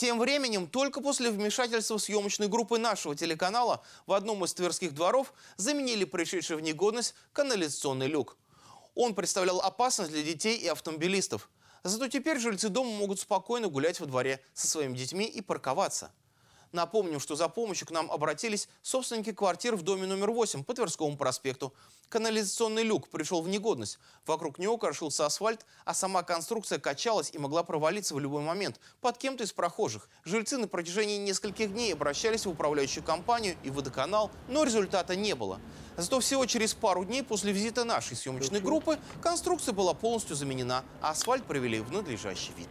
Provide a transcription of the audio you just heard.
Тем временем, только после вмешательства съемочной группы нашего телеканала в одном из тверских дворов заменили пришедший в негодность канализационный люк. Он представлял опасность для детей и автомобилистов. Зато теперь жильцы дома могут спокойно гулять во дворе со своими детьми и парковаться. Напомним, что за помощью к нам обратились собственники квартир в доме номер 8 по Тверскому проспекту. Канализационный люк пришел в негодность. Вокруг него крошился асфальт, а сама конструкция качалась и могла провалиться в любой момент под кем-то из прохожих. Жильцы на протяжении нескольких дней обращались в управляющую компанию и водоканал, но результата не было. Зато всего через пару дней после визита нашей съемочной группы конструкция была полностью заменена, а асфальт привели в надлежащий вид.